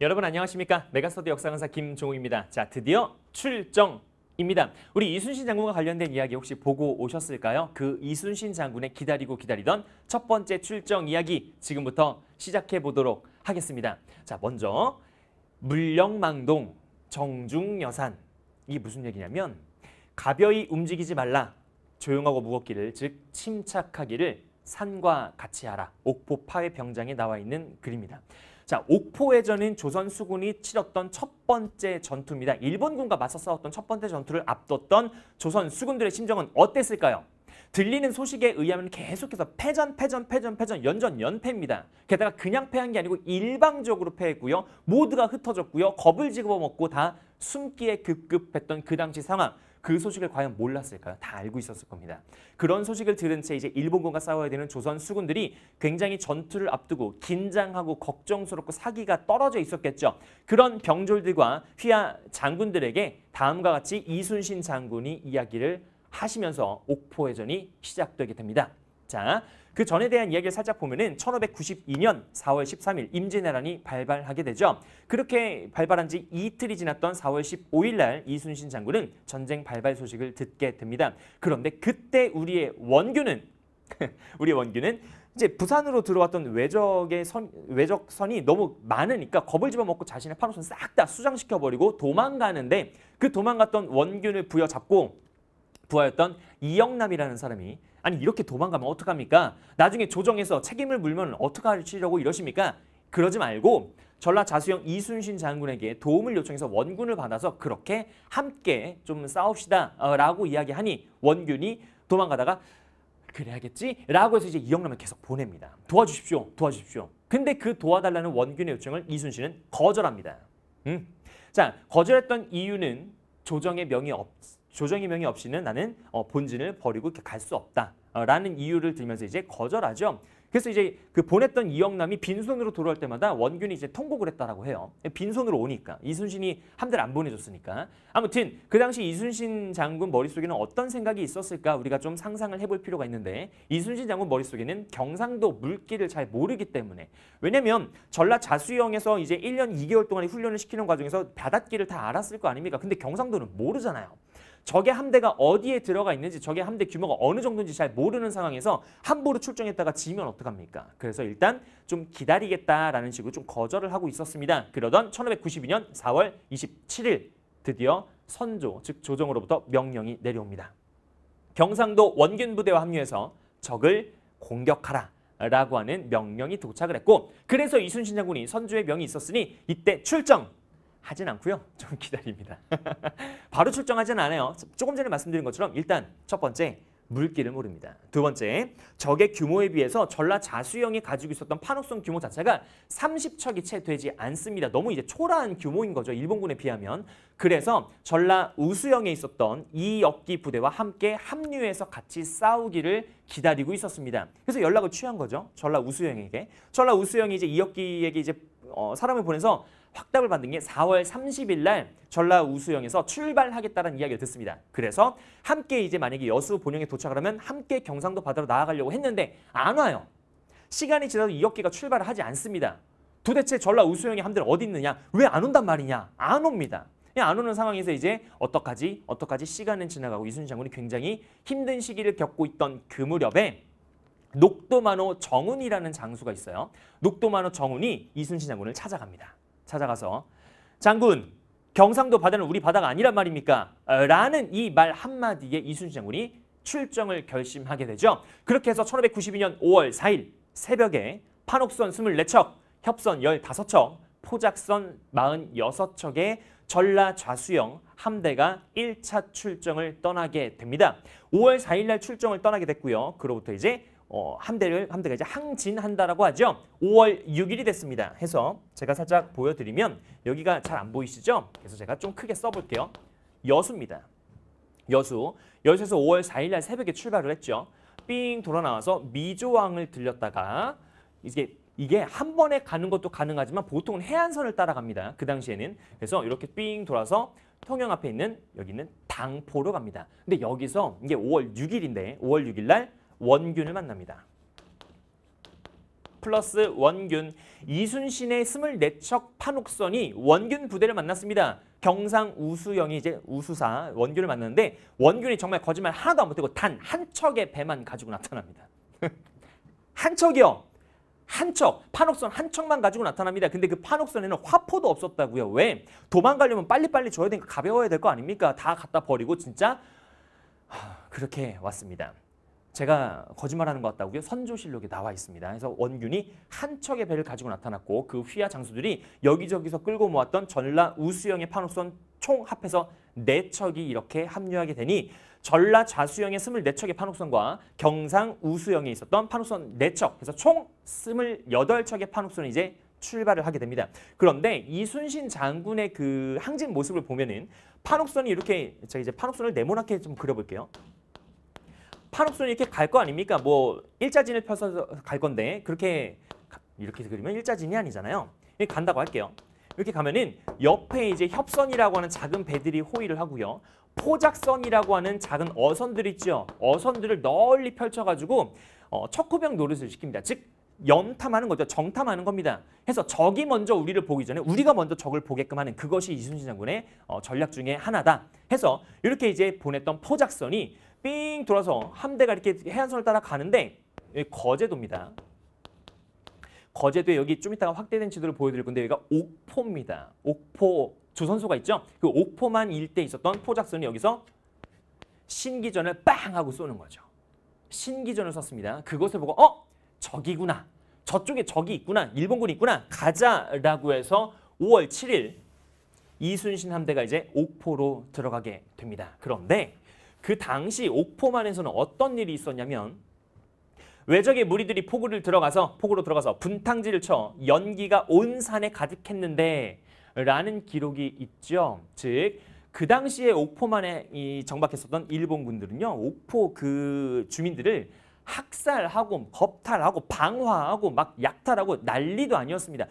여러분 안녕하십니까? 메가스터디 역사강사 김종욱입니다. 자, 드디어 출정 입니다. 우리 이순신 장군과 관련된 이야기 혹시 보고 오셨을까요? 그 이순신 장군의 기다리고 기다리던 첫 번째 출정 이야기 지금부터 시작해 보도록 하겠습니다. 자, 먼저 물령망동 정중여산 이 무슨 얘기냐면 가벼이 움직이지 말라 조용하고 무겁기를 즉 침착하기를 산과 같이 하라 옥포 파의 병장에 나와 있는 글입니다. 자, 옥포해전인 조선 수군이 치렀던 첫 번째 전투입니다. 일본군과 맞서 싸웠던 첫 번째 전투를 앞뒀던 조선 수군들의 심정은 어땠을까요? 들리는 소식에 의하면 계속해서 패전, 패전, 패전, 패전, 연전, 연패입니다. 게다가 그냥 패한 게 아니고 일방적으로 패했고요. 모두가 흩어졌고요. 겁을 집어먹고 다 숨기에 급급했던 그 당시 상황. 그 소식을 과연 몰랐을까요? 다 알고 있었을 겁니다. 그런 소식을 들은 채 이제 일본군과 싸워야 되는 조선 수군들이 굉장히 전투를 앞두고 긴장하고 걱정스럽고 사기가 떨어져 있었겠죠. 그런 병졸들과 휘하 장군들에게 다음과 같이 이순신 장군이 이야기를 하시면서 옥포해전이 시작되게 됩니다. 자, 그 전에 대한 이야기를 살짝 보면은 1592년 4월 13일 임진왜란이 발발하게 되죠. 그렇게 발발한 지 이틀이 지났던 4월 15일 날 이순신 장군은 전쟁 발발 소식을 듣게 됩니다. 그런데 그때 우리의 원균은 우리 원균은 이제 부산으로 들어왔던 외적의 선, 외적선이 너무 많으니까 겁을 집어먹고 자신의 파로선 싹 다 수장시켜버리고 도망가는데 그 도망갔던 원균을 부여잡고 부하였던 이영남이라는 사람이 아니 이렇게 도망가면 어떡합니까? 나중에 조정해서 책임을 물면 어떻게하시려고 이러십니까? 그러지 말고 전라 자수형 이순신 장군에게 도움을 요청해서 원군을 받아서 그렇게 함께 좀 싸웁시다 어, 라고 이야기하니 원균이 도망가다가 그래야겠지? 라고 해서 이제 이영남을 계속 보냅니다. 도와주십시오. 도와주십시오. 근데 그 도와달라는 원균의 요청을 이순신은 거절합니다. 음. 자, 거절했던 이유는 조정의 명이 없, 조정의명이 없이는 나는 어, 본진을 버리고 갈 수 없다라는 어, 이유를 들면서 이제 거절하죠. 그래서 이제 그 보냈던 이영남이 빈손으로 돌아올 때마다 원균이 이제 통곡을 했다라고 해요. 빈손으로 오니까 이순신이 함대안 보내줬으니까. 아무튼 그 당시 이순신 장군 머릿속에는 어떤 생각이 있었을까 우리가 좀 상상을 해볼 필요가 있는데 이순신 장군 머릿속에는 경상도 물길을 잘 모르기 때문에 왜냐면 전라 자수영에서 이제 1년 2개월 동안 훈련을 시키는 과정에서 바닷길을 다 알았을 거 아닙니까? 근데 경상도는 모르잖아요. 적의 함대가 어디에 들어가 있는지 적의 함대 규모가 어느 정도인지 잘 모르는 상황에서 함부로 출정했다가 지면 어떡합니까? 그래서 일단 좀 기다리겠다라는 식으로 좀 거절을 하고 있었습니다. 그러던 1592년 4월 27일 드디어 선조, 즉 조정으로부터 명령이 내려옵니다. 경상도 원균 부대와 합류해서 적을 공격하라. 라고 하는 명령이 도착을 했고 그래서 이순신 장군이 선조의 명이 있었으니 이때 출정 하진 않고요. 좀 기다립니다. 바로 출정하진 않아요. 조금 전에 말씀드린 것처럼 일단 첫 번째 물기를 모릅니다. 두 번째, 적의 규모에 비해서 전라 자수형이 가지고 있었던 판옥성 규모 자체가 30척이 채 되지 않습니다. 너무 이제 초라한 규모인 거죠. 일본군에 비하면. 그래서 전라 우수형에 있었던 이역기 부대와 함께 합류해서 같이 싸우기를 기다리고 있었습니다. 그래서 연락을 취한 거죠. 전라 우수형에게. 전라 우수형이 이제 이역기에게 이제 어, 사람을 보내서 확답을 받는 게 4월 30일 날 전라우수영에서 출발하겠다는 이야기를 듣습니다. 그래서 함께 이제 만약에 여수 본영에 도착을 하면 함께 경상도 바다로 나아가려고 했는데 안 와요. 시간이 지나도 이역기가 출발을 하지 않습니다. 도대체 전라우수영의 함대는 어디 있느냐? 왜 안 온단 말이냐? 안 옵니다. 안 오는 상황에서 이제 어떡하지? 어떡하지? 시간은 지나가고 이순신 장군이 굉장히 힘든 시기를 겪고 있던 그 무렵에 녹도만호 정운이라는 장수가 있어요. 녹도만호 정운이 이순신 장군을 찾아갑니다. 찾아가서 장군 경상도 바다는 우리 바다가 아니란 말입니까? 어, 라는 이 말 한마디에 이순신 장군이 출정을 결심하게 되죠. 그렇게 해서 1592년 5월 4일 새벽에 판옥선 24척, 협선 15척, 포작선 46척의 전라 좌수영 함대가 1차 출정을 떠나게 됩니다. 5월 4일 날 출정을 떠나게 됐고요. 그로부터 이제 어, 함대를 함대가 이제 항진한다라고 하죠. 5월 6일이 됐습니다. 해서 제가 살짝 보여드리면 여기가 잘 안 보이시죠? 그래서 제가 좀 크게 써볼게요. 여수입니다. 여수. 여수에서 5월 4일 날 새벽에 출발을 했죠. 삥 돌아 나와서 미조항을 들렸다가 이게 이게 한 번에 가는 것도 가능하지만 보통은 해안선을 따라갑니다. 그 당시에는. 그래서 이렇게 삥 돌아서 통영 앞에 있는 여기는 당포로 갑니다. 근데 여기서 이게 5월 6일인데 5월 6일 날 원균을 만납니다. 플러스 원균 이순신의 24척 판옥선이 원균 부대를 만났습니다. 경상 우수영이 이제 우수사 원균을 만났는데 원균이 정말 거짓말 하나도 안 못하고 단 한 척의 배만 가지고 나타납니다. 한 척이요. 한 척, 판옥선 한 척만 가지고 나타납니다. 근데 그 판옥선에는 화포도 없었다고요. 왜? 도망가려면 빨리빨리 줘야 되니까 가벼워야 될 거 아닙니까? 다 갖다 버리고 진짜 하, 그렇게 왔습니다. 제가 거짓말하는 것 같다고요? 선조실록에 나와 있습니다. 그래서 원균이 한 척의 배를 가지고 나타났고 그 휘하 장수들이 여기저기서 끌고 모았던 전라 우수영의 판옥선 총 합해서 네 척이 이렇게 합류하게 되니 전라 좌수영의 스물네 척의 판옥선과 경상 우수영에 있었던 판옥선 네척 그래서 총 스물여덟 척의 판옥선이 이제 출발을 하게 됩니다. 그런데 이순신 장군의 그 항진 모습을 보면은 판옥선이 이렇게 제가 이제 판옥선을 네모나게 좀 그려볼게요. 판옥선이 이렇게 갈 거 아닙니까? 뭐 일자진을 펴서 갈 건데 그렇게 이렇게 그리면 일자진이 아니잖아요. 예, 간다고 할게요. 이렇게 가면은 옆에 이제 협선이라고 하는 작은 배들이 호위를 하고요. 포작선이라고 하는 작은 어선들 있죠. 어선들을 널리 펼쳐가지고 어, 척후병 노릇을 시킵니다. 즉 염탐하는 거죠. 정탐하는 겁니다. 해서 적이 먼저 우리를 보기 전에 우리가 먼저 적을 보게끔 하는 그것이 이순신 장군의 어, 전략 중에 하나다. 해서 이렇게 이제 보냈던 포작선이 삥 돌아서 함대가 이렇게 해안선을 따라 가는데 여기 거제도입니다. 거제도에 여기 좀 이따가 확대된 지도를 보여드릴 건데 여기가 옥포입니다. 옥포 조선소가 있죠? 그 옥포만 일대 있었던 포작선이 여기서 신기전을 빵 하고 쏘는 거죠. 신기전을 쐈습니다. 그것을 보고 어? 저기구나. 저쪽에 적이 있구나. 일본군이 있구나. 가자라고 해서 5월 7일 이순신 함대가 이제 옥포로 들어가게 됩니다. 그런데 그 당시 옥포만에서는 어떤 일이 있었냐면 외적의 무리들이 포구를 들어가서 포구로 들어가서 분탕질을 쳐 연기가 온 산에 가득했는데 라는 기록이 있죠. 즉 그 당시에 옥포만에 정박했었던 일본군들은요. 옥포 그 주민들을 학살하고 겁탈하고 방화하고 막 약탈하고 난리도 아니었습니다.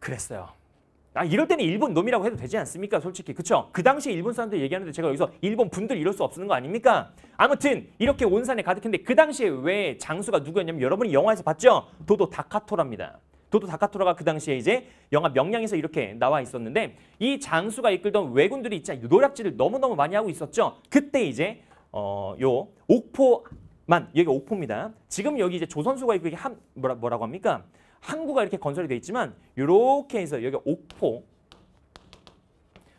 그랬어요. 아, 이럴 때는 일본 놈이라고 해도 되지 않습니까? 솔직히. 그쵸? 그 당시 에 일본 사람들 얘기하는데 제가 여기서 일본 분들 이럴 수 없는 거 아닙니까? 아무튼 이렇게 온산에 가득했는데 그 당시에 왜 장수가 누구였냐면 여러분이 영화에서 봤죠? 도도 다카토랍니다 도도 다카토라가 그 당시에 이제 영화 명량에서 이렇게 나와 있었는데 이 장수가 이끌던 왜군들이 있자 노략질을 너무너무 많이 하고 있었죠. 그때 이제 어 요 옥포만 여기 옥포입니다. 지금 여기 이제 조선수가 이게 한 뭐라, 뭐라고 합니까? 항구가 이렇게 건설이 돼 있지만 이렇게 해서 여기 옥포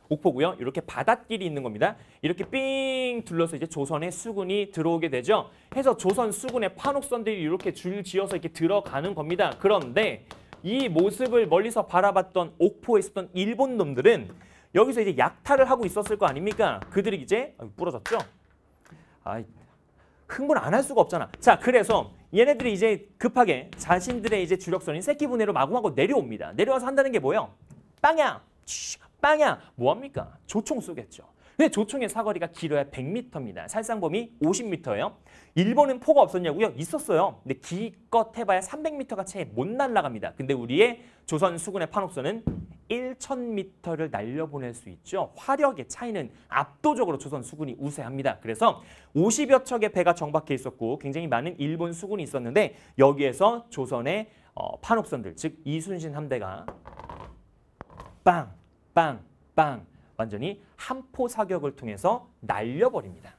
옥포고요. 이렇게 바닷길이 있는 겁니다. 이렇게 삥 둘러서 이제 조선의 수군이 들어오게 되죠. 해서 조선 수군의 판옥선들이 이렇게 줄 지어서 이렇게 들어가는 겁니다. 그런데 이 모습을 멀리서 바라봤던 옥포에 있었던 일본 놈들은 여기서 이제 약탈을 하고 있었을 거 아닙니까? 그들이 이제 부러졌죠. 아, 흥분 안 할 수가 없잖아. 자, 그래서 얘네들이 이제 급하게 자신들의 이제 주력선인 새끼분해로 마구마구 내려옵니다. 내려와서 한다는 게 뭐예요? 빵야! 빵야! 뭐합니까? 조총 쏘겠죠. 근데 조총의 사거리가 길어야 100m입니다. 살상범위 50m예요. 일본은 포가 없었냐고요? 있었어요. 근데 기껏 해봐야 300m가 채 못 날라갑니다 근데 우리의 조선 수군의 판옥선은 1,000m를 날려보낼 수 있죠. 화력의 차이는 압도적으로 조선 수군이 우세합니다. 그래서 50여 척의 배가 정박해 있었고 굉장히 많은 일본 수군이 있었는데 여기에서 조선의 어, 판옥선들 즉 이순신 함대가 빵, 빵, 빵 완전히 한포 사격을 통해서 날려버립니다.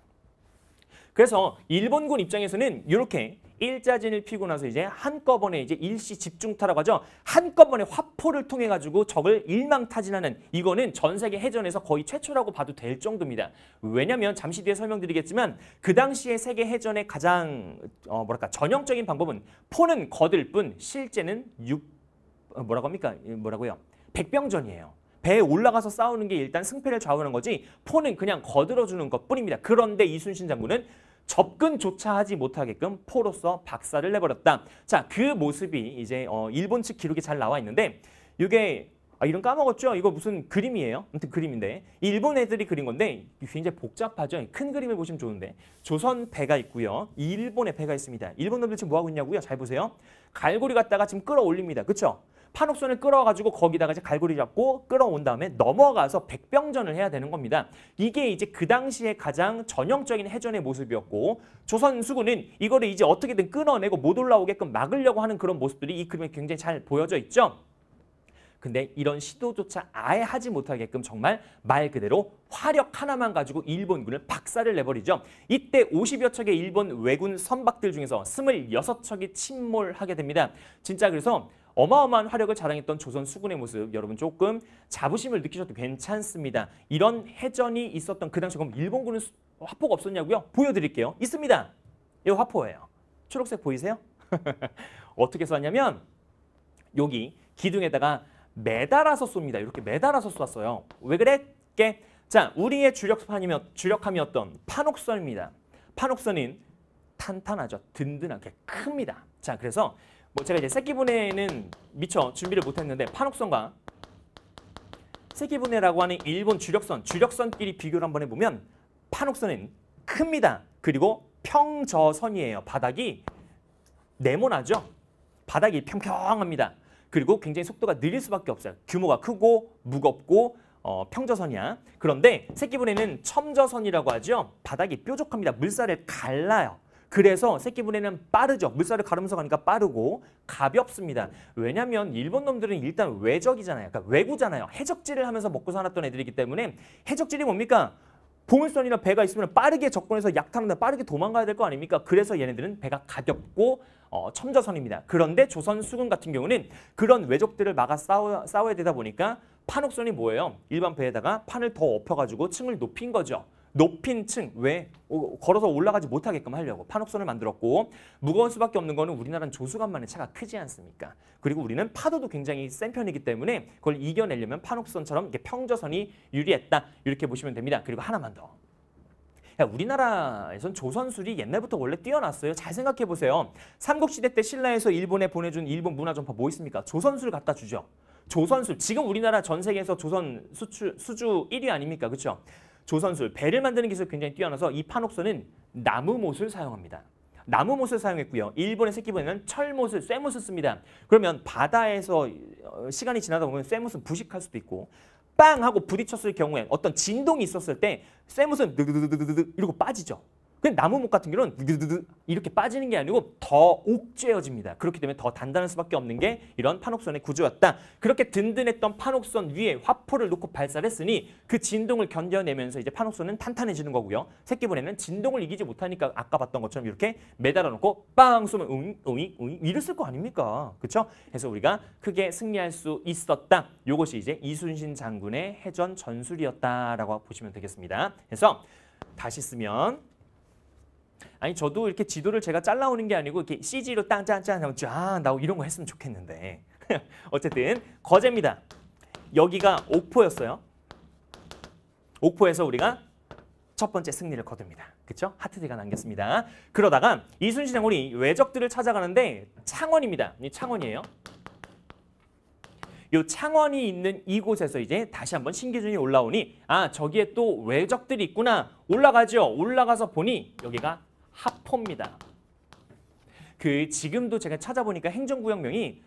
그래서 일본군 입장에서는 이렇게 일자진을 피고 나서 이제 한꺼번에 이제 일시 집중타라고 하죠. 한꺼번에 화포를 통해 가지고 적을 일망타진하는 이거는 전 세계 해전에서 거의 최초라고 봐도 될 정도입니다. 왜냐면 잠시 뒤에 설명드리겠지만 그 당시의 세계 해전의 가장 어 뭐랄까 전형적인 방법은 포는 거들 뿐 실제는 육 어, 뭐라고 합니까? 뭐라고요? 백병전이에요. 배에 올라가서 싸우는 게 일단 승패를 좌우하는 거지 포는 그냥 거들어주는 것뿐입니다. 그런데 이순신 장군은 접근조차 하지 못하게끔 포로서 박살을 내버렸다. 자, 그 모습이 이제 어, 일본 측 기록에 잘 나와 있는데 이게 아, 이름 까먹었죠? 이거 무슨 그림이에요? 아무튼 그림인데 일본 애들이 그린 건데 굉장히 복잡하죠? 큰 그림을 보시면 좋은데 조선 배가 있고요. 일본의 배가 있습니다. 일본 놈들 지금 뭐하고 있냐고요? 잘 보세요. 갈고리 갖다가 지금 끌어올립니다. 그렇죠? 판옥선을 끌어가지고 거기다가 이제 갈고리 잡고 끌어온 다음에 넘어가서 백병전을 해야 되는 겁니다. 이게 이제 그 당시에 가장 전형적인 해전의 모습이었고 조선 수군은 이거를 이제 어떻게든 끊어내고 못 올라오게끔 막으려고 하는 그런 모습들이 이 그림에 굉장히 잘 보여져 있죠. 근데 이런 시도조차 아예 하지 못하게끔 정말 말 그대로 화력 하나만 가지고 일본군을 박살을 내버리죠. 이때 50여 척의 일본 외군 선박들 중에서 26척이 침몰하게 됩니다. 진짜 그래서 어마어마한 화력을 자랑했던 조선 수군의 모습 여러분 조금 자부심을 느끼셔도 괜찮습니다. 이런 해전이 있었던 그 당시 그럼 일본군은 화포가 없었냐고요? 보여드릴게요. 있습니다. 이 화포예요. 초록색 보이세요? 어떻게 쐈냐면 여기 기둥에다가 매달아서 쏩니다. 이렇게 매달아서 쐈어요. 왜 그랬게? 자, 우리의 주력판이며 주력함이었던 판옥선입니다. 판옥선인 탄탄하죠. 든든하게 큽니다. 자, 그래서 뭐 제가 이제 새끼분해는 미처 준비를 못했는데 판옥선과 새끼분해라고 하는 일본 주력선, 주력선끼리 비교를 한번 해보면 판옥선은 큽니다. 그리고 평저선이에요. 바닥이 네모나죠. 바닥이 평평합니다. 그리고 굉장히 속도가 느릴 수밖에 없어요. 규모가 크고 무겁고 어, 평저선이야. 그런데 새끼분에는 첨저선이라고 하죠. 바닥이 뾰족합니다. 물살을 갈라요. 그래서 새끼분에는 빠르죠. 물살을 가르면서 가니까 빠르고 가볍습니다. 왜냐하면 일본 놈들은 일단 외적이잖아요. 그러니까 외구잖아요. 해적질을 하면서 먹고 살았던 애들이기 때문에 해적질이 뭡니까? 보물선이나 배가 있으면 빠르게 접근해서 약탈한다 빠르게 도망가야 될 거 아닙니까? 그래서 얘네들은 배가 가볍고 어, 첨자선입니다. 그런데 조선 수군 같은 경우는 그런 외적들을 막아 싸워, 싸워야 되다 보니까 판옥선이 뭐예요? 일반 배에다가 판을 더 엎혀가지고 층을 높인 거죠. 높인 층, 왜? 걸어서 올라가지 못하게끔 하려고 판옥선을 만들었고 무거운 수밖에 없는 거는 우리나라는 조수간만의 차가 크지 않습니까? 그리고 우리는 파도도 굉장히 센 편이기 때문에 그걸 이겨내려면 판옥선처럼 이렇게 평저선이 유리했다. 이렇게 보시면 됩니다. 그리고 하나만 더. 야, 우리나라에선 조선술이 옛날부터 원래 뛰어났어요. 잘 생각해보세요. 삼국시대 때 신라에서 일본에 보내준 일본 문화전파 뭐 있습니까? 조선술 갖다 주죠. 조선술. 지금 우리나라 전 세계에서 조선 수출, 수주 1위 아닙니까? 그렇죠? 조선술, 배를 만드는 기술이 굉장히 뛰어나서 이 판옥선은 나무 못을 사용합니다. 나무 못을 사용했고요. 일본의 새끼보에는 철못을, 쇠못을 씁니다. 그러면 바다에서 어, 시간이 지나다 보면 쇠못은 부식할 수도 있고 빵 하고 부딪혔을 경우에 어떤 진동이 있었을 때 쇠못은 드드드드드 이러고 빠지죠. 근데 나무목 같은 경우는 이렇게 빠지는 게 아니고 더 옥죄어집니다. 그렇기 때문에 더단단할 수밖에 없는 게 이런 판옥선의 구조였다. 그렇게 든든했던 판옥선 위에 화포를 놓고 발사를 했으니 그 진동을 견뎌내면서 이제 판옥선은 탄탄해지는 거고요. 새끼분에는 진동을 이기지 못하니까 아까 봤던 것처럼 이렇게 매달아 놓고 빵 쏘면 웅, 웅, 웅 이랬을 거 아닙니까? 그렇죠? 그래서 우리가 크게 승리할 수 있었다. 이것이 이제 이순신 장군의 해전 전술이었다라고 보시면 되겠습니다. 그래서 다시 쓰면 아니 저도 이렇게 지도를 제가 잘라오는 게 아니고 이렇게 CG로 땅짠짠 하면 쫙 나오고 이런 거 했으면 좋겠는데 어쨌든 거제입니다. 여기가 옥포였어요. 옥포에서 우리가 첫 번째 승리를 거둡니다. 그쵸 하트디가 남겼습니다. 그러다가 이순신 장군이 외적들을 찾아가는데 창원입니다. 이 창원이에요. 이 창원이 있는 이곳에서 이제 다시 한번 신기준이 올라오니 아 저기에 또 외적들이 있구나 올라가죠. 올라가서 보니 여기가 합포입니다. 그 지금도 제가 찾아보니까 행정구역명이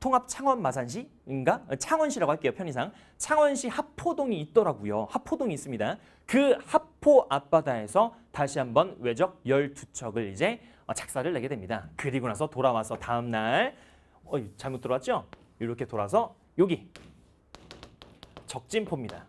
통합 창원 마산시인가? 어, 창원시라고 할게요. 편의상. 창원시 합포동이 있더라고요. 합포동이 있습니다. 그 합포 앞바다에서 다시 한번 외적 12척을 이제 어, 작사를 내게 됩니다. 그리고 나서 돌아와서 다음 날 어, 잘못 들어왔죠? 이렇게 돌아서 여기 적진포입니다.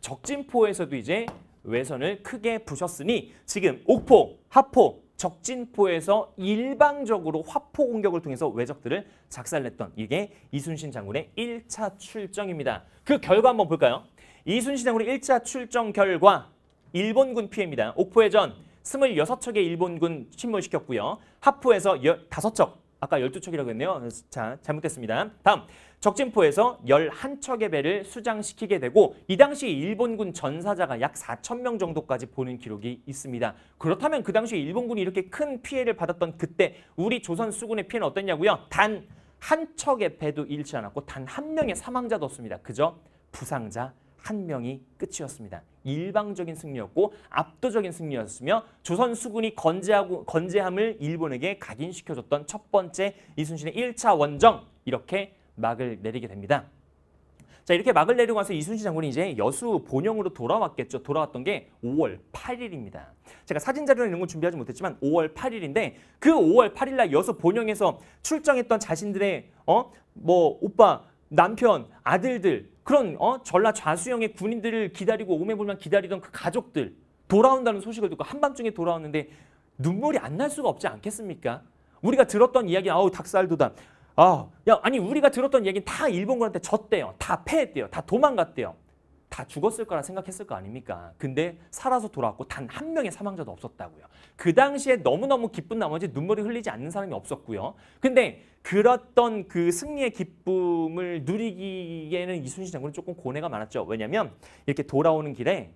적진포에서도 이제 외선을 크게 부셨으니 지금 옥포, 하포, 적진포에서 일방적으로 화포 공격을 통해서 외적들을 작살냈던 이게 이순신 장군의 1차 출정입니다. 그 결과 한번 볼까요? 이순신 장군의 1차 출정 결과 일본군 피해입니다. 옥포해전 26척의 일본군 침몰시켰고요. 하포에서 15척, 아까 12척이라고 했네요. 자, 잘못됐습니다. 다음, 적진포에서 11척의 배를 수장시키게 되고 이 당시 일본군 전사자가 약 4천 명 정도까지 보는 기록이 있습니다. 그렇다면 그 당시 일본군이 이렇게 큰 피해를 받았던 그때 우리 조선 수군의 피해는 어땠냐고요? 단 한 척의 배도 잃지 않았고 단 한 명의 사망자도 없습니다. 그저 부상자 한 명이 끝이었습니다. 일방적인 승리였고 압도적인 승리였으며 조선 수군이 건재하고 건재함을 일본에게 각인시켜줬던 첫 번째 이순신의 1차 원정 이렇게 막을 내리게 됩니다. 자 이렇게 막을 내리고 나서 이순신 장군이 이제 여수 본영으로 돌아왔겠죠. 돌아왔던 게 5월 8일입니다. 제가 사진 자료나 이런 건 준비하지 못했지만 5월 8일인데 그 5월 8일 날 여수 본영에서 출정했던 자신들의 어 뭐 오빠 남편 아들들 그런 어 전라 좌수영의 군인들을 기다리고 오매불만 기다리던 그 가족들 돌아온다는 소식을 듣고 한밤중에 돌아왔는데 눈물이 안 날 수가 없지 않겠습니까? 우리가 들었던 이야기 아우 닭살도다 아, 야, 아니 우리가 들었던 얘기는 다 일본군한테 졌대요. 다 패했대요. 다 도망갔대요. 다 죽었을 거라 생각했을 거 아닙니까? 근데 살아서 돌아왔고 단 한 명의 사망자도 없었다고요. 그 당시에 너무너무 기쁜 나머지 눈물이 흘리지 않는 사람이 없었고요. 근데 그랬던 그 승리의 기쁨을 누리기에는 이순신 장군은 조금 고뇌가 많았죠. 왜냐하면 이렇게 돌아오는 길에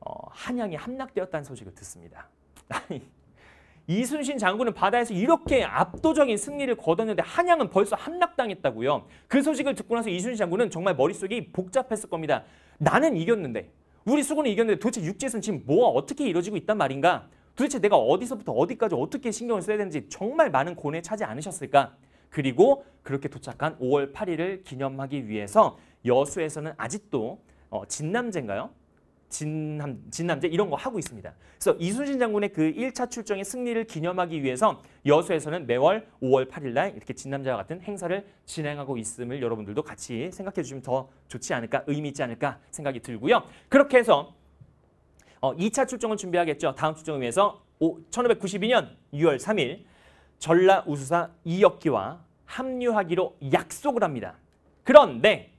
어, 한양이 함락되었다는 소식을 듣습니다. 아니 이순신 장군은 바다에서 이렇게 압도적인 승리를 거뒀는데 한양은 벌써 함락당했다고요. 그 소식을 듣고 나서 이순신 장군은 정말 머릿속이 복잡했을 겁니다. 나는 이겼는데 우리 수군은 이겼는데 도대체 육지에서는 지금 뭐가 어떻게 이루어지고 있단 말인가? 도대체 내가 어디서부터 어디까지 어떻게 신경을 써야 되는지 정말 많은 고뇌 차지 않으셨을까? 그리고 그렇게 도착한 5월 8일을 기념하기 위해서 여수에서는 아직도 어, 진남제인가요? 진함, 진남제 이런 거 하고 있습니다. 그래서 이순신 장군의 그 1차 출정의 승리를 기념하기 위해서 여수에서는 매월 5월 8일 날 이렇게 진남제와 같은 행사를 진행하고 있음을 여러분들도 같이 생각해 주시면 더 좋지 않을까 의미 있지 않을까 생각이 들고요. 그렇게 해서 어, 2차 출정을 준비하겠죠. 다음 출정을 위해서 1592년 6월 3일 전라 우수사 이역기와 합류하기로 약속을 합니다. 그런데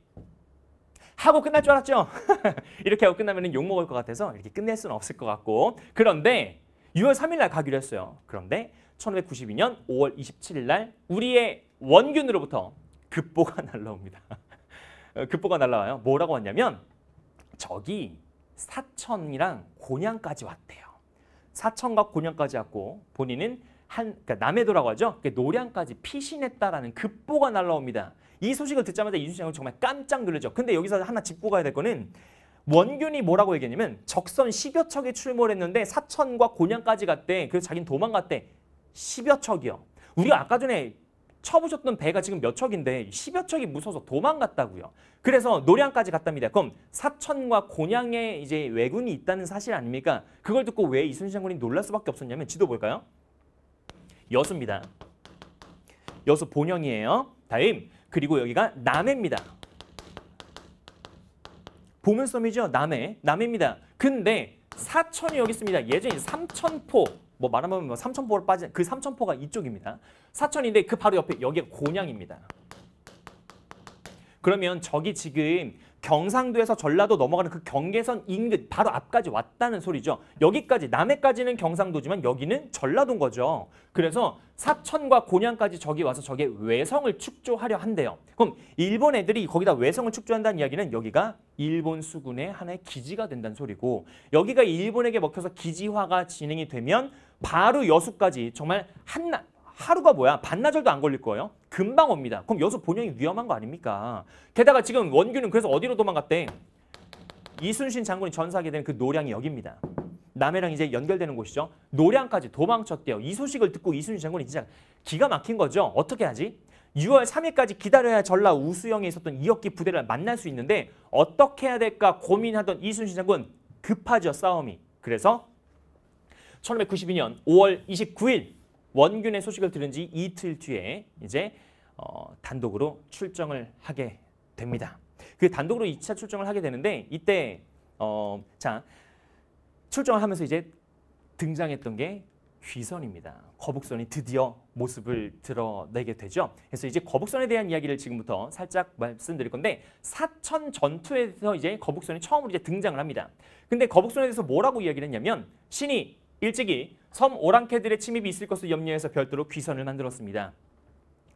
하고 끝날 줄 알았죠? 이렇게 하고 끝나면 욕먹을 것 같아서 이렇게 끝낼 수는 없을 것 같고 그런데 6월 3일 날 가기로 했어요. 그런데 1592년 5월 27일 날 우리의 원균으로부터 급보가 날라옵니다. 어, 급보가 날라와요. 뭐라고 왔냐면 저기 사천이랑 곤양까지 왔대요. 사천과 곤양까지 왔고 본인은 한 그러니까 남해도라고 하죠. 그러니까 노량까지 피신했다라는 급보가 날라옵니다. 이 소식을 듣자마자 이순신 장군 정말 깜짝 놀랐죠. 근데 여기서 하나 짚고 가야 될 거는 원균이 뭐라고 얘기했냐면 적선 10여 척이 출몰했는데 사천과 곤양까지 갔대. 그래서 자기는 도망갔대. 10여 척이요. 우리가 아까 전에 쳐보셨던 배가 지금 몇 척인데 10여 척이 무서워서 도망갔다고요. 그래서 노량까지 갔답니다. 그럼 사천과 곤양에 이제 왜군이 있다는 사실 아닙니까? 그걸 듣고 왜 이순신 장군이 놀랄 수밖에 없었냐면 지도 볼까요? 여수입니다. 여수 본영이에요. 다임 그리고 여기가 남해입니다. 보문섬이죠. 남해. 남해입니다. 근데 사천이 여기 있습니다. 예전에 삼천포. 뭐 말하면 뭐 삼천포로 빠진 그 삼천포가 이쪽입니다. 사천인데 그 바로 옆에 여기가 곤양입니다. 그러면 저기 지금 경상도에서 전라도 넘어가는 그 경계선 인근 바로 앞까지 왔다는 소리죠. 여기까지 남해까지는 경상도지만 여기는 전라도인 거죠. 그래서 사천과 곤양까지 저기 와서 저게 외성을 축조하려 한대요. 그럼 일본 애들이 거기다 외성을 축조한다는 이야기는 여기가 일본 수군의 하나의 기지가 된다는 소리고 여기가 일본에게 먹혀서 기지화가 진행이 되면 바로 여수까지 정말 한낱 하루가 뭐야? 반나절도 안 걸릴 거예요. 금방 옵니다. 그럼 여수 본영이 위험한 거 아닙니까? 게다가 지금 원균은 그래서 어디로 도망갔대? 이순신 장군이 전사하게 된 그 노량이 여기입니다. 남해랑 이제 연결되는 곳이죠. 노량까지 도망쳤대요. 이 소식을 듣고 이순신 장군이 진짜 기가 막힌 거죠. 어떻게 하지? 6월 3일까지 기다려야 전라 우수영에 있었던 이억기 부대를 만날 수 있는데 어떻게 해야 될까 고민하던 이순신 장군 급하죠 싸움이. 그래서 1592년 5월 29일 원균의 소식을 들은 지 이틀 뒤에 이제 어, 단독으로 출정을 하게 됩니다. 그 단독으로 2차 출정을 하게 되는데 이때 어, 자 출정을 하면서 이제 등장했던 게 귀선입니다. 거북선이 드디어 모습을 드러내게 되죠. 그래서 이제 거북선에 대한 이야기를 지금부터 살짝 말씀드릴 건데 사천 전투에서 이제 거북선이 처음으로 이제 등장을 합니다. 근데 거북선에 대해서 뭐라고 이야기를 했냐면 신이 일찍이 섬 오랑캐들의 침입이 있을 것을 염려해서 별도로 귀선을 만들었습니다.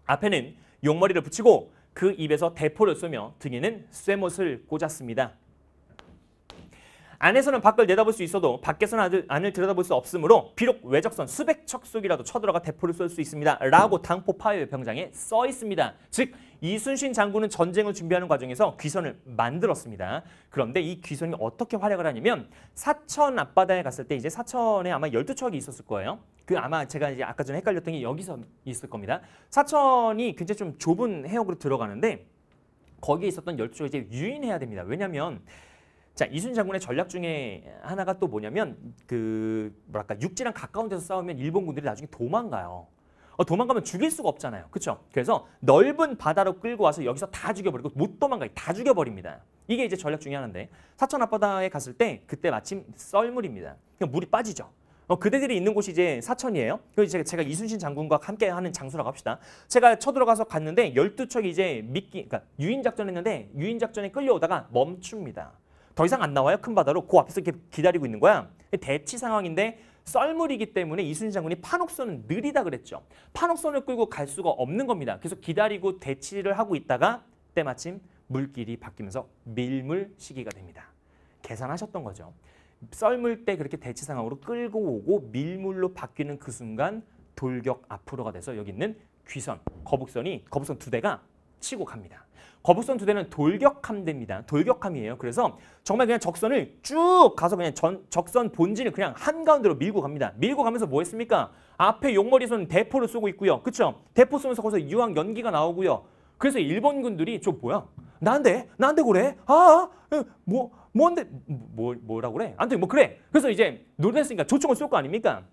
앞에는 용머리를 붙이고 그 입에서 대포를 쏘며 등에는 쇠못을 꽂았습니다. 안에서는 밖을 내다볼 수 있어도 밖에서는 안을 들여다볼 수 없으므로 비록 외적선 수백 척 속이라도 쳐들어가 대포를 쏠 수 있습니다. 라고 당포 파이어 병장에 써 있습니다. 즉 이순신 장군은 전쟁을 준비하는 과정에서 귀선을 만들었습니다. 그런데 이 귀선이 어떻게 활약을 하냐면 사천 앞바다에 갔을 때 이제 사천에 아마 열두 척이 있었을 거예요. 그 아마 제가 이제 아까 전에 헷갈렸던 게 여기서 있을 겁니다. 사천이 굉장히 좀 좁은 해역으로 들어가는데 거기에 있었던 열두 척을 이제 유인해야 됩니다. 왜냐하면 자 이순 신 장군의 전략 중에 하나가 또 뭐냐면 그 뭐랄까 육지랑 가까운 데서 싸우면 일본 군들이 나중에 도망가요. 어, 도망가면 죽일 수가 없잖아요. 그렇죠? 그래서 넓은 바다로 끌고 와서 여기서 다 죽여버리고 못 도망가요. 다 죽여버립니다. 이게 이제 전략 중에 하나인데 사천 앞바다에 갔을 때 그때 마침 썰물입니다. 그냥 그러니까 물이 빠지죠. 어, 그대들이 있는 곳이 이제 사천이에요. 그래서 제가, 제가 이순신 장군과 함께 하는 장소라고 합시다. 제가 쳐들어가서 갔는데 열두 척이 이제 미끼, 그러니까 유인작전 했는데 유인작전에 끌려오다가 멈춥니다. 더 이상 안 나와요. 큰 바다로. 그 앞에서 이렇게 기다리고 있는 거야. 대치 상황인데 썰물이기 때문에 이순신 장군이 판옥선은 느리다 그랬죠. 판옥선을 끌고 갈 수가 없는 겁니다. 계속 기다리고 대치를 하고 있다가 때마침 물길이 바뀌면서 밀물 시기가 됩니다. 계산하셨던 거죠. 썰물 때 그렇게 대치 상황으로 끌고 오고 밀물로 바뀌는 그 순간 돌격 앞으로가 돼서 여기 있는 귀선, 거북선이 거북선 두 대가 치고 갑니다. 거북선 두 대는 돌격함대입니다. 돌격함이에요. 그래서 정말 그냥 적선을 쭉 가서 그냥 전, 적선 본진을 그냥 한가운데로 밀고 갑니다. 밀고 가면서 뭐 했습니까? 앞에 용머리선 대포를 쏘고 있고요. 그쵸? 대포 쏘면서 거기서 유황 연기가 나오고요. 그래서 일본군들이 좀 뭐야? 난데? 난데 그래? 아, 아 어, 뭐, 뭔데? 뭐, 뭐라 그래? 아무튼 뭐 그래. 그래서 이제 노래했으니까 조총을 쏠 거 아닙니까?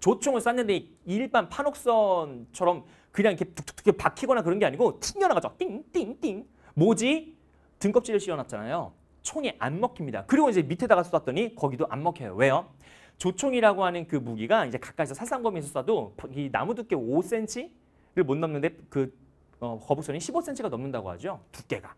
조총을 쐈는데 일반 판옥선처럼 그냥 이렇게 툭툭툭 박히거나 그런 게 아니고 튕겨나가죠. 띵띵띵. 뭐지? 등껍질을 씌워놨잖아요. 총에안 먹힙니다. 그리고 이제 밑에다가 쐈더니 거기도 안 먹혀요. 왜요? 조총이라고 하는 그 무기가 이제 가까이서 살상검에서 쏴도 이 나무 두께 5cm를 못 넘는데 그 어, 거북선이 15cm가 넘는다고 하죠. 두께가.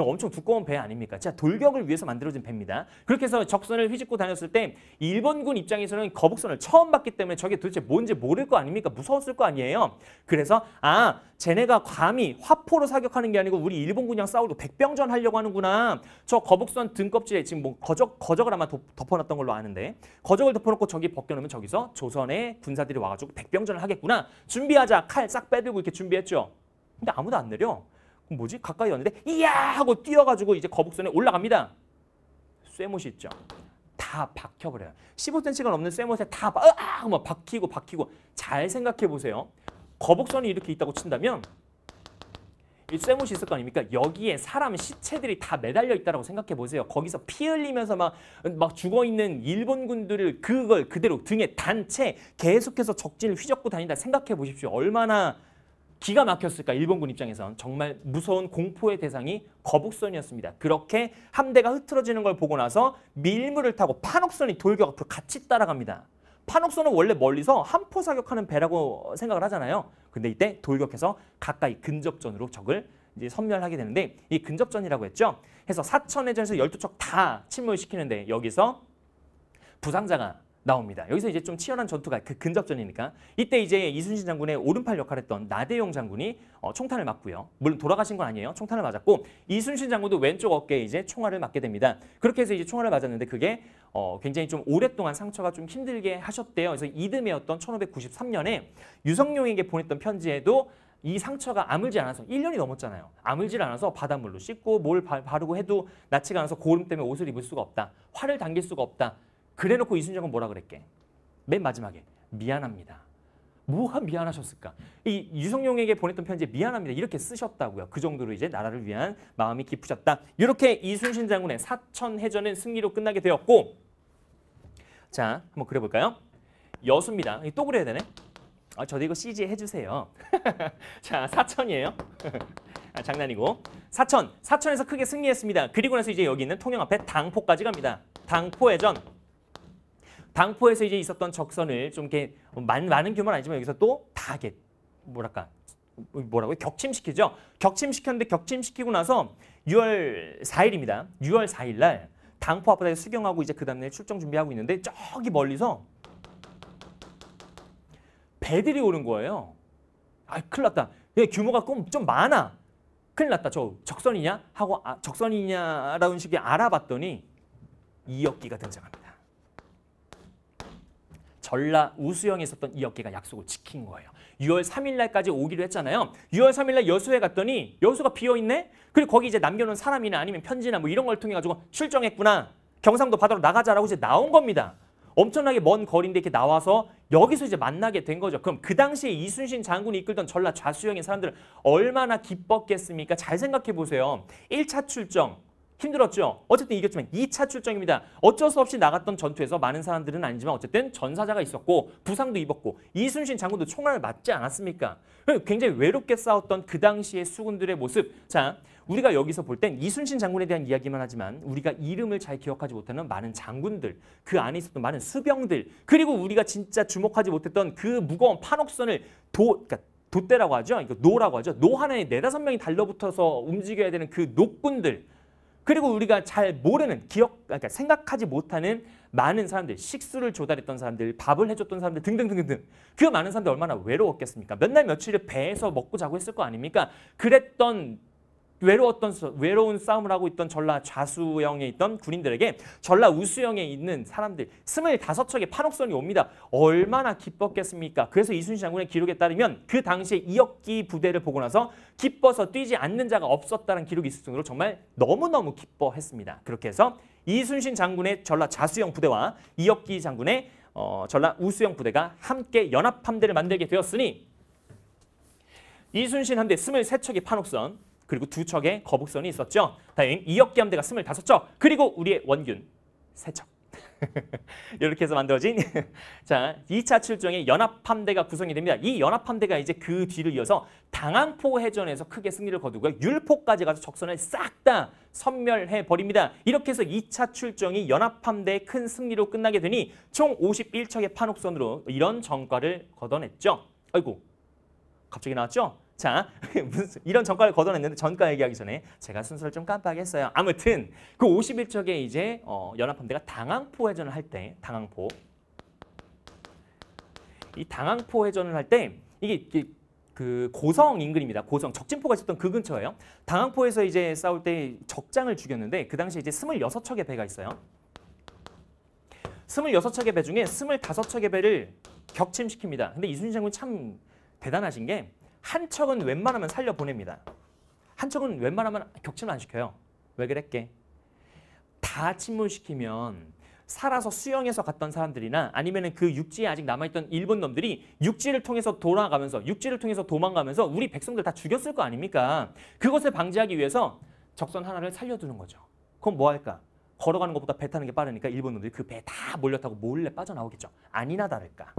엄청 두꺼운 배 아닙니까? 자, 돌격을 위해서 만들어진 배입니다. 그렇게 해서 적선을 휘집고 다녔을 때 일본군 입장에서는 거북선을 처음 봤기 때문에 저게 도대체 뭔지 모를 거 아닙니까? 무서웠을 거 아니에요. 그래서 아, 쟤네가 감히 화포로 사격하는 게 아니고 우리 일본군이랑 싸우고 백병전 하려고 하는구나. 저 거북선 등껍질에 지금 뭐 거적, 거적을 아마 덮어놨던 걸로 아는데 거적을 덮어놓고 저기 벗겨놓으면 저기서 조선의 군사들이 와가지고 백병전을 하겠구나. 준비하자. 칼 싹 빼들고 이렇게 준비했죠. 근데 아무도 안 내려. 뭐지? 가까이 왔는데 이야 하고 뛰어가지고 이제 거북선에 올라갑니다. 쇠못이 있죠. 다 박혀버려요. 15cm가 넘는 쇠못에 다 으악! 막 박히고 박히고 잘 생각해 보세요. 거북선이 이렇게 있다고 친다면 이 쇠못이 있을 거 아닙니까? 여기에 사람 시체들이 다 매달려 있다고 생각해 보세요. 거기서 피 흘리면서 막, 막 죽어있는 일본군들을 그걸 그대로 등에 단체 계속해서 적진을 휘젓고 다닌다 생각해 보십시오. 얼마나 기가 막혔을까 일본군 입장에선 정말 무서운 공포의 대상이 거북선이었습니다. 그렇게 함대가 흐트러지는 걸 보고 나서 밀물을 타고 판옥선이 돌격 앞으로 같이 따라갑니다. 판옥선은 원래 멀리서 한포 사격하는 배라고 생각을 하잖아요. 근데 이때 돌격해서 가까이 근접전으로 적을 이제 섬멸하게 되는데 이 근접전이라고 했죠. 해서 사천해전에서 열두 척 다 침몰시키는데 여기서 부상자가 나옵니다. 여기서 이제 좀 치열한 전투가 그 근접전이니까 이때 이제 이순신 장군의 오른팔 역할했던 나대용 장군이 어, 총탄을 맞고요. 물론 돌아가신 건 아니에요. 총탄을 맞았고 이순신 장군도 왼쪽 어깨에 이제 총알을 맞게 됩니다. 그렇게 해서 이제 총알을 맞았는데 그게 어, 굉장히 좀 오랫동안 상처가 좀 힘들게 하셨대요. 그래서 이듬해였던 1593년에 유성룡에게 보냈던 편지에도 이 상처가 아물지 않아서 1년이 넘었잖아요. 아물지 않아서 바닷물로 씻고 뭘 바, 바르고 해도 낯이 가서 고름 때문에 옷을 입을 수가 없다. 화를 당길 수가 없다. 그래놓고 이순정은 뭐라 그랬게? 맨 마지막에 미안합니다. 뭐가 미안하셨을까? 이 유성룡에게 보냈던 편지에 미안합니다. 이렇게 쓰셨다고요. 그 정도로 이제 나라를 위한 마음이 깊으셨다. 이렇게 이순신 장군의 사천해전은 승리로 끝나게 되었고 자, 한번 그려볼까요? 여수입니다. 또 그려야 되네. 아, 저도 이거 CG 해주세요. 자, 사천이에요. 아, 장난이고. 사천, 사천에서 크게 승리했습니다. 그리고 나서 이제 여기 있는 통영 앞에 당포까지 갑니다. 당포해전. 당포에서 이제 있었던 적선을 좀 이렇게 많, 많은 규모는 아니지만 여기서 또다이 뭐랄까 뭐라고요? 격침시키죠. 격침시켰는데 격침시키고 나서 6월 4일입니다. 6월 4일 날 당포 앞바다에 수경하고 이제 그 다음날 출정 준비하고 있는데 저기 멀리서 배들이 오는 거예요. 아, 큰일 났다. 얘 예, 규모가 좀 많아. 큰일 났다. 저 적선이냐? 하고 아, 적선이냐라는 식의 알아봤더니 이역기가 등장합니다. 전라 우수영에 있었던 이 업계가 약속을 지킨 거예요. 6월 3일 날까지 오기로 했잖아요. 6월 3일 날 여수에 갔더니 여수가 비어있네? 그리고 거기 이제 남겨놓은 사람이나 아니면 편지나 뭐 이런 걸 통해 가지고 출정했구나. 경상도 바다로 나가자라고 이제 나온 겁니다. 엄청나게 먼 거리인데 이렇게 나와서 여기서 이제 만나게 된 거죠. 그럼 그 당시에 이순신 장군이 이끌던 전라 좌수영의 사람들은 얼마나 기뻤겠습니까? 잘 생각해 보세요. 1차 출정, 힘들었죠. 어쨌든 이겼지만 2차 출정입니다. 어쩔 수 없이 나갔던 전투에서 많은 사람들은 아니지만 어쨌든 전사자가 있었고 부상도 입었고 이순신 장군도 총알을 맞지 않았습니까? 굉장히 외롭게 싸웠던 그 당시의 수군들의 모습. 자, 우리가 여기서 볼 땐 이순신 장군에 대한 이야기만 하지만 우리가 이름을 잘 기억하지 못하는 많은 장군들, 그 안에 있었던 많은 수병들, 그리고 우리가 진짜 주목하지 못했던 그 무거운 판옥선을 도, 그러니까 도대라고 하죠. 이거 노라고 하죠. 노 하나에 네다섯 명이 달라붙어서 움직여야 되는 그 노꾼들. 그리고 우리가 잘 모르는 기억 그러니까 생각하지 못하는 많은 사람들 식수를 조달했던 사람들 밥을 해줬던 사람들 등등등등 그 많은 사람들 얼마나 외로웠겠습니까 몇 날 며칠을 배에서 먹고 자고 했을 거 아닙니까 그랬던 외로웠던 외로운 싸움을 하고 있던 전라 좌수영에 있던 군인들에게 전라 우수영에 있는 사람들 스물다섯 척의 판옥선이 옵니다. 얼마나 기뻤겠습니까? 그래서 이순신 장군의 기록에 따르면 그 당시에 이역기 부대를 보고 나서 기뻐서 뛰지 않는 자가 없었다는 기록이 있을 정도로 정말 너무너무 기뻐했습니다. 그렇게 해서 이순신 장군의 전라 좌수영 부대와 이역기 장군의 어, 전라 우수영 부대가 함께 연합함대를 만들게 되었으니 이순신 함대 스물세 척의 판옥선 그리고 두 척의 거북선이 있었죠. 다행 이억기함대가 25척, 그리고 우리의 원균 3척. 이렇게 해서 만들어진 자 2차 출정의 연합함대가 구성이 됩니다. 이 연합함대가 이제 그 뒤를 이어서 당항포 해전에서 크게 승리를 거두고요. 율포까지 가서 적선을 싹 다 섬멸해 버립니다. 이렇게 해서 2차 출정이 연합함대의 큰 승리로 끝나게 되니 총 51척의 판옥선으로 이런 정과를 거둬냈죠. 아이고 갑자기 나왔죠? 자, 이런 전과를 거둬냈는데 전과 얘기하기 전에 제가 순서를 좀 깜빡했어요. 아무튼 그5 1척에 이제 어, 연합함대가 당항포 회전을 할 때 당항포 이 당항포 회전을 할때 이게, 이게 그 고성 인근입니다. 고성 적진포가 있었던 그 근처예요. 당항포에서 이제 싸울 때 적장을 죽였는데 그 당시 에 이제 26척의 배가 있어요. 26척의 배 중에 25척의 배를 격침시킵니다. 근데 이순신 장군 참 대단하신 게한 척은 웬만하면 살려 보냅니다. 한 척은 웬만하면 격침을 안 시켜요. 왜 그랬게? 다 침몰시키면 살아서 수영해서 갔던 사람들이나 아니면 그 육지에 아직 남아있던 일본 놈들이 육지를 통해서 돌아가면서 육지를 통해서 도망가면서 우리 백성들 다 죽였을 거 아닙니까? 그것을 방지하기 위해서 적선 하나를 살려두는 거죠. 그럼 뭐 할까? 걸어가는 것보다 배 타는 게 빠르니까 일본 놈들이 그 배 다몰렸다고 몰래 빠져나오겠죠. 아니나 다를까.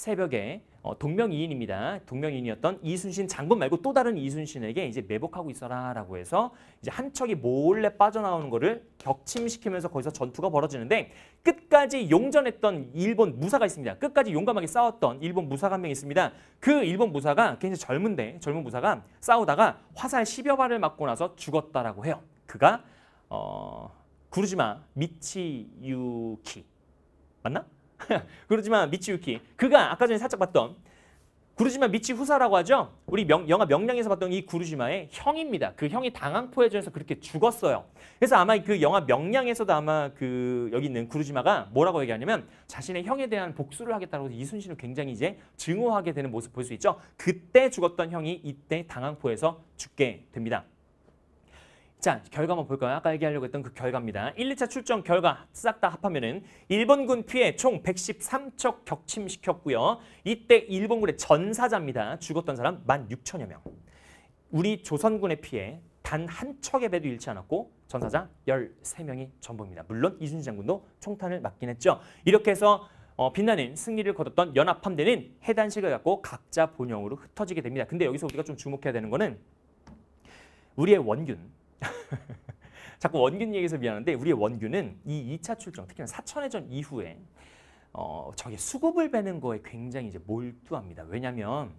새벽에 어, 동명이인입니다. 동명이인이었던 이순신 장군 말고 또 다른 이순신에게 이제 매복하고 있어라라고 해서 이제 한 척이 몰래 빠져나오는 거를 격침시키면서 거기서 전투가 벌어지는데 끝까지 용전했던 일본 무사가 있습니다. 끝까지 용감하게 싸웠던 일본 무사가 한 명 있습니다. 그 일본 무사가 굉장히 젊은데 젊은 무사가 싸우다가 화살 10여 발을 맞고 나서 죽었다라고 해요. 그가 어, 구르지마 미치유키 맞나? 그렇지만 미치유키 그가 아까 전에 살짝 봤던 구루지마 미치 후사라고 하죠. 우리 명, 영화 명량에서 봤던 이 구루지마의 형입니다. 그 형이 당항포에전에서 그렇게 죽었어요. 그래서 아마 그 영화 명량에서도 아마 그 여기 있는 구루지마가 뭐라고 얘기하냐면 자신의 형에 대한 복수를 하겠다고 이순신을 굉장히 이제 증오하게 되는 모습 볼 수 있죠. 그때 죽었던 형이 이때 당항포에서 죽게 됩니다. 자, 결과만 볼까요? 아까 얘기하려고 했던 그 결과입니다. 1, 2차 출정 결과 싹 다 합하면은 일본군 피해 총 113척 격침시켰고요. 이때 일본군의 전사자입니다. 죽었던 사람 16,000여 명. 우리 조선군의 피해 단 한 척의 배도 잃지 않았고 전사자 13명이 전부입니다. 물론 이순신 장군도 총탄을 맞긴 했죠. 이렇게 해서 어, 빛나는 승리를 거뒀던 연합함대는 해단식을 갖고 각자 본영으로 흩어지게 됩니다. 근데 여기서 우리가 좀 주목해야 되는 거는 우리의 원균, 자꾸 원균 얘기해서 미안한데 우리의 원균은 이 2차 출정, 특히나 4천해전 이후에 어, 저게 수급을 베는 거에 굉장히 이제 몰두합니다. 왜냐하면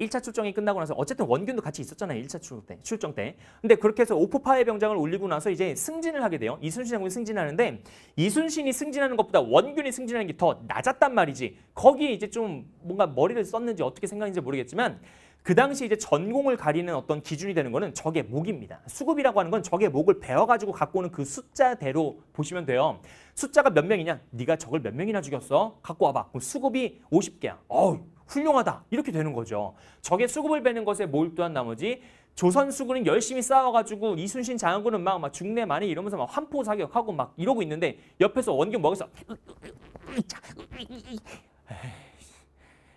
1차 출정이 끝나고 나서 어쨌든 원균도 같이 있었잖아요. 1차 출정 때. 출정 때. 근데 그렇게 해서 오포파의 병장을 올리고 나서 이제 승진을 하게 돼요. 이순신 장군이 승진하는데 이순신이 승진하는 것보다 원균이 승진하는 게 더 낮았단 말이지. 거기에 이제 좀 뭔가 머리를 썼는지 어떻게 생각했는지 모르겠지만 그 당시 이제 전공을 가리는 어떤 기준이 되는 거는 적의 목입니다. 수급이라고 하는 건 적의 목을 베어가지고 갖고 오는 그 숫자대로 보시면 돼요. 숫자가 몇 명이냐? 네가 적을 몇 명이나 죽였어? 갖고 와봐. 그럼 수급이 50개야. 어우 훌륭하다. 이렇게 되는 거죠. 적의 수급을 베는 것에 몰두한 나머지 조선 수군은 열심히 싸워가지고 이순신 장군은 막, 막 중내 많이 이러면서 막 환포 사격하고 막 이러고 있는데 옆에서 원경 먹여서 에이.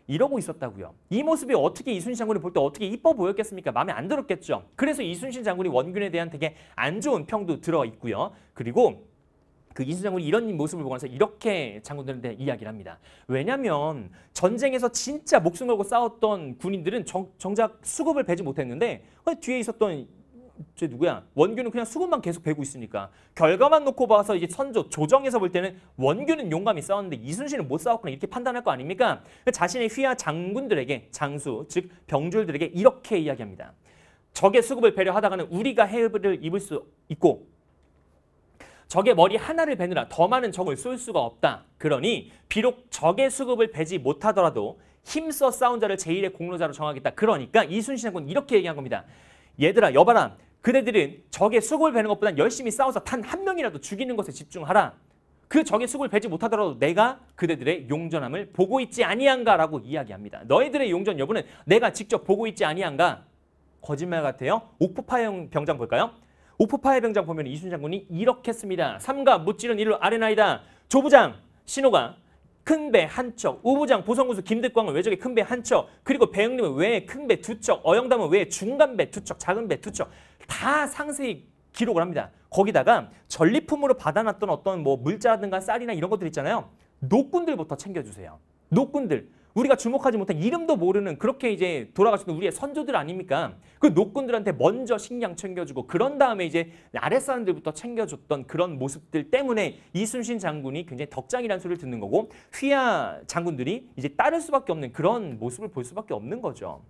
이러고 있었다고요. 이 모습이 어떻게 이순신 장군이 볼 때 어떻게 이뻐 보였겠습니까? 마음에 안 들었겠죠. 그래서 이순신 장군이 원균에 대한 되게 안 좋은 평도 들어 있고요. 그리고 그 이순신 장군이 이런 모습을 보면서 이렇게 장군들한테 이야기를 합니다. 왜냐하면 전쟁에서 진짜 목숨 걸고 싸웠던 군인들은 정, 작 수급을 배지 못했는데 그 뒤에 있었던 쟤 누구야? 원균은 그냥 수급만 계속 배고 있으니까 결과만 놓고 봐서 이제 선조 조정에서 볼 때는 원균은 용감히 싸웠는데 이순신은 못 싸웠구나 이렇게 판단할 거 아닙니까? 그 자신의 휘하 장군들에게 장수 즉 병졸들에게 이렇게 이야기합니다. 적의 수급을 배려하다가는 우리가 해를 입을 수 있고 적의 머리 하나를 베느라 더 많은 적을 쏠 수가 없다. 그러니 비록 적의 수급을 베지 못하더라도 힘써 싸운 자를 제1의 공로자로 정하겠다. 그러니까 이순신 장군 이렇게 얘기한 겁니다. 얘들아 여봐라 그대들은 적의 수고를 베는 것보단 열심히 싸워서 단 한 명이라도 죽이는 것에 집중하라. 그 적의 수고를 베지 못하더라도 내가 그대들의 용전함을 보고 있지 아니한가라고 이야기합니다. 너희들의 용전 여부는 내가 직접 보고 있지 아니한가? 거짓말 같아요. 오프파형 병장 볼까요? 오프파의 병장 보면 이순 장군이 이렇게 씁니다. 삼가 무찌른 일로 아레나이다. 조부장 신호가 큰배한 척, 우부장 보성군수 김득광은 외적의큰 배 한 척, 그리고 배영림은 왜 큰 배 두 척, 어영담은 왜 중간 배 두 척, 작은 배 두 척 다 상세히 기록을 합니다. 거기다가 전리품으로 받아놨던 어떤 뭐 물자라든가 쌀이나 이런 것들 있잖아요. 노꾼들부터 챙겨주세요. 노꾼들. 우리가 주목하지 못한 이름도 모르는 그렇게 이제 돌아가셨던 우리의 선조들 아닙니까? 그 노꾼들한테 먼저 식량 챙겨주고 그런 다음에 이제 아랫 사람들부터 챙겨줬던 그런 모습들 때문에 이순신 장군이 굉장히 덕장이라는 소리를 듣는 거고 휘하 장군들이 이제 따를 수밖에 없는 그런 모습을 볼 수밖에 없는 거죠.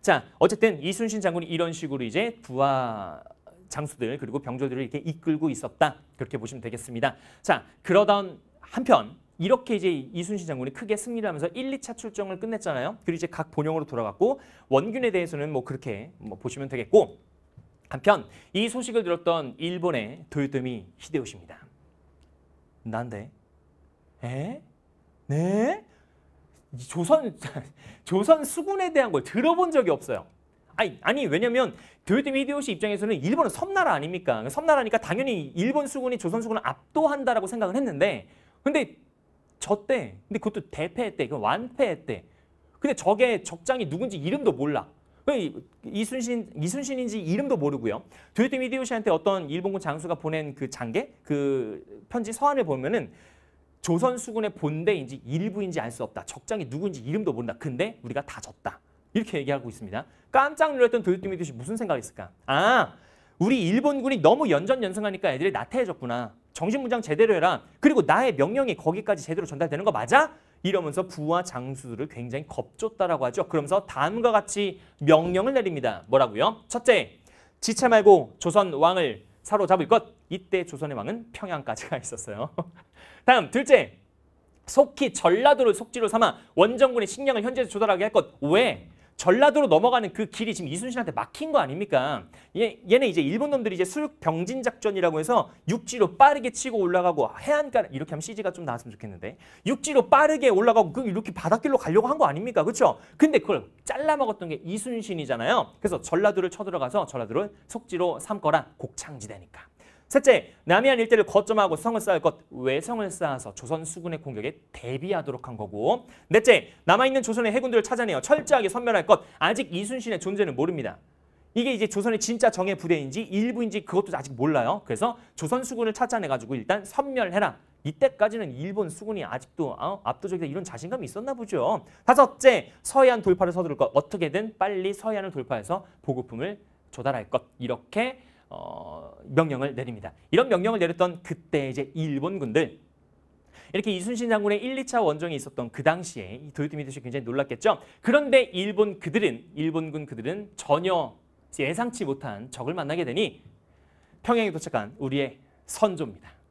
자, 어쨌든 이순신 장군이 이런 식으로 이제 부하 장수들 그리고 병졸들을 이렇게 이끌고 있었다. 그렇게 보시면 되겠습니다. 자, 그러던 한편 이렇게 이제 이순신 장군이 크게 승리를 하면서 1, 2차 출정을 끝냈잖아요. 그리고 이제 각 본영으로 돌아갔고 원균에 대해서는 뭐 그렇게 뭐 보시면 되겠고 한편 이 소식을 들었던 일본의 도요토미 히데요시입니다. 난데? 에? 네? 조선 조선 수군에 대한 걸 들어본 적이 없어요. 아니, 아니 왜냐면 도요토미 히데요시 입장에서는 일본은 섬나라 아닙니까? 섬나라니까 당연히 일본 수군이 조선 수군을 압도한다라고 생각을 했는데 근데 저때 근데 그것도 대패했대. 그 완패했대. 근데 적의 적장이 누군지 이름도 몰라. 이순신, 이순신인지 이름도 모르고요. 도요토 미디오시한테 어떤 일본군 장수가 보낸 그 장계, 그 편지 서한을 보면은 조선 수군의 본대인지 일부인지 알 수 없다. 적장이 누군지 이름도 모른다. 근데 우리가 다 졌다. 이렇게 얘기하고 있습니다. 깜짝 놀랐던 도요토 미디오시 무슨 생각했을까? 아, 우리 일본군이 너무 연전연승하니까 애들이 나태해졌구나. 정신문장 제대로 해라. 그리고 나의 명령이 거기까지 제대로 전달되는 거 맞아? 이러면서 부하 장수들을 굉장히 겁줬다라고 하죠. 그러면서 다음과 같이 명령을 내립니다. 뭐라고요? 첫째, 지체 말고 조선 왕을 사로잡을 것. 이때 조선의 왕은 평양까지 가 있었어요. 다음, 둘째, 속히 전라도를 속지로 삼아 원정군의 식량을 현지에서 조달하게 할 것. 왜? 전라도로 넘어가는 그 길이 지금 이순신한테 막힌 거 아닙니까? 얘, 얘네 이제 일본 놈들이 이제 술륙병진 작전이라고 해서 육지로 빠르게 치고 올라가고 해안가 이렇게 하면 CG가 좀 나왔으면 좋겠는데 육지로 빠르게 올라가고 그 이렇게 바닷길로 가려고 한 거 아닙니까? 그렇죠? 근데 그걸 잘라먹었던 게 이순신이잖아요. 그래서 전라도를 쳐들어가서 전라도를 속지로 삼거라 곡창지대니까. 셋째, 남이한 일대를 거점하고 성을 쌓을 것, 외성을 쌓아서 조선 수군의 공격에 대비하도록 한 거고 넷째, 남아있는 조선의 해군들을 찾아내어 철저하게 선멸할 것, 아직 이순신의 존재는 모릅니다. 이게 이제 조선의 진짜 정의 부대인지 일부인지 그것도 아직 몰라요. 그래서 조선 수군을 찾아내가지고 일단 선멸해라. 이때까지는 일본 수군이 아직도 어, 압도적이다 이런 자신감이 있었나 보죠. 다섯째, 서해안 돌파를 서두를 것. 어떻게든 빨리 서해안을 돌파해서 보급품을 조달할 것. 이렇게 어, 명령을 내립니다. 이런 명령을 내렸던 그때 이제 일본군들 이렇게 이순신 장군의 1, 2차 원정이 있었던 그 당시에 도요토미도시 굉장히 놀랐겠죠. 그런데 일본 그들은 일본군 그들은 전혀 예상치 못한 적을 만나게 되니 평양에 도착한 우리의 선조입니다.